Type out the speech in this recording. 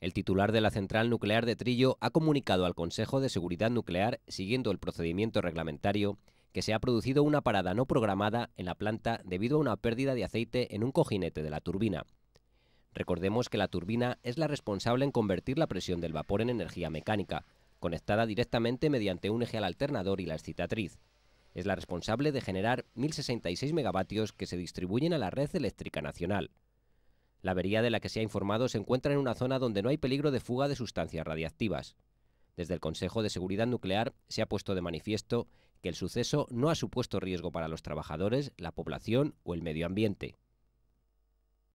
El titular de la central nuclear de Trillo ha comunicado al Consejo de Seguridad Nuclear, siguiendo el procedimiento reglamentario, que se ha producido una parada no programada en la planta debido a una pérdida de aceite en un cojinete de la turbina. Recordemos que la turbina es la responsable en convertir la presión del vapor en energía mecánica, conectada directamente mediante un eje al alternador y la excitatriz. Es la responsable de generar 1.066 megavatios que se distribuyen a la red eléctrica nacional. La avería de la que se ha informado se encuentra en una zona donde no hay peligro de fuga de sustancias radiactivas. Desde el Consejo de Seguridad Nuclear se ha puesto de manifiesto que el suceso no ha supuesto riesgo para los trabajadores, la población o el medio ambiente.